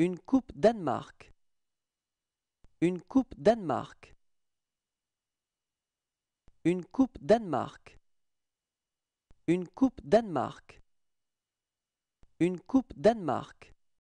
Une coupe Danemark. Une coupe Danemark. Une coupe Danemark. Une coupe Danemark. Une coupe Danemark.